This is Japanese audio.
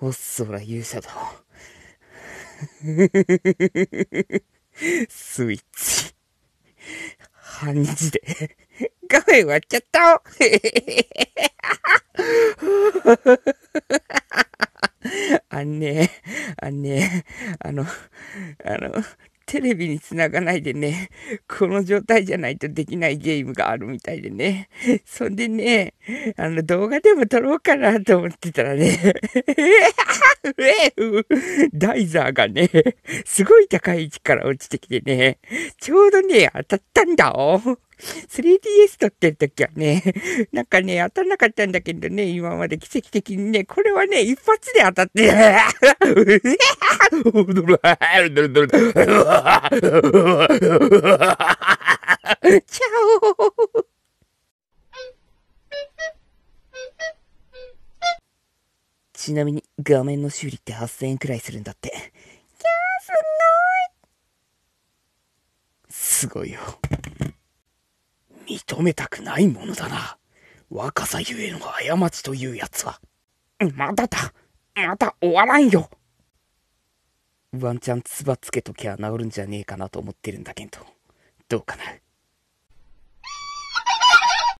おっそら勇者だ。スイッチ。半日で、画面割っちゃった あんね、あんね、あの、あの、テレビにつながないでね、この状態じゃないとできないゲームがあるみたいでね。そんでね、あの動画でも撮ろうかなと思ってたらね、ダイザーがね、すごい高い位置から落ちてきてね、ちょうどね、当たったんだお。3DS 撮ってる時はね、なんかね、当たんなかったんだけどね、今まで奇跡的にね、これはね、一発で当たって、チャオちなみに画面の修理って8000円くらいするんだって。いやー、すごい。すごいよ。認めたくないものだな。若さゆえの過ちというやつは。まだだ。まだ終わらんよ。ワンチャン唾つけときゃ治るんじゃねえかなと思ってるんだけど、どうかな。